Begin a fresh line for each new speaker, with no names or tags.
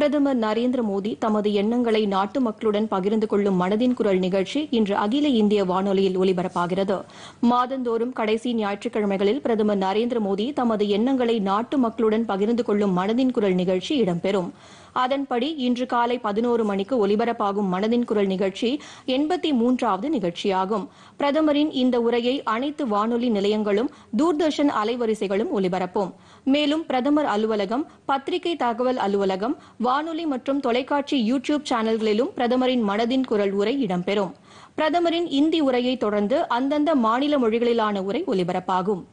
பிரதமர் நரேந்திர மோடி தமது எண்ணங்களை நாட்டு மக்களுடன் பகிர்ந்து கொள்ளும் மனதின் குரல் நிகழ்ச்சி இன்று அகில இந்திய வானொலியில் ஒலிபரப்பாகிறது மாதந்தோறும் கடைசி ஞாயிற்றுக்கிழமைகளில் பிரதமர் நரேந்திர மோடி தமது எண்ணங்களை நாட்டு மக்களுடன் பகிர்ந்து கொள்ளும் மனதின் குரல் நிகழ்ச்சி இடம்பெறும் அதன்படி இன்று காலை பதினோரு மணிக்கு ஒலிபரப்பாகும் மனதின் குரல் நிகழ்ச்சி எண்பத்தி மூன்றாவது நிகழ்ச்சியாகும் பிரதமரின் இந்த உரையை அனைத்து வானொலி நிலையங்களும் தூர்தர்ஷன் அலைவரிசைகளும் ஒலிபரப்பும் மேலும் பிரதமர் அலுவலகம் பத்திரிகை தகவல் அலுவலகம் வானொலி மற்றும் தொலைக்காட்சி யூ டியூப் சேனல்களிலும் பிரதமரின் மனதின் குரல் உரை இடம்பெறும் பிரதமரின் இந்தி உரையை தொடர்ந்து அந்தந்த மாநில மொழிகளிலான உரை ஒலிபரப்பாகும்